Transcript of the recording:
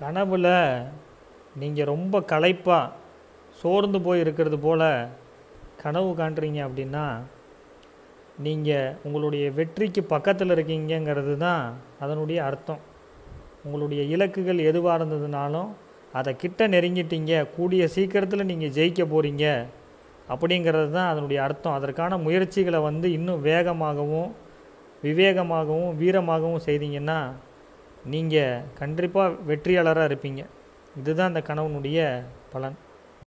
கனவில் நீங்கள் ரொம்ப களைப்பாக சோர்ந்து போய் இருக்கிறது போல் கனவு காண்றீங்க அப்படின்னா நீங்கள் உங்களுடைய வெற்றிக்கு பக்கத்தில் இருக்கீங்கிறது தான் அதனுடைய அர்த்தம் உங்களுடைய இலக்குகள் எதுவாக இருந்ததுனாலும் அதை கிட்ட நெருங்கிட்டீங்க கூடிய சீக்கிரத்தில் நீங்கள் ஜெயிக்க போகிறீங்க அப்படிங்கிறது தான் அதனுடைய அர்த்தம் அதற்கான முயற்சிகளை வந்து இன்னும் வேகமாகவும் விவேகமாகவும் வீரமாகவும் செய்தீங்கன்னா நீங்கள் கண்டிப்பாக வெற்றியாளராக இருப்பீங்க இதுதான் அந்த கணவனுடைய பலன்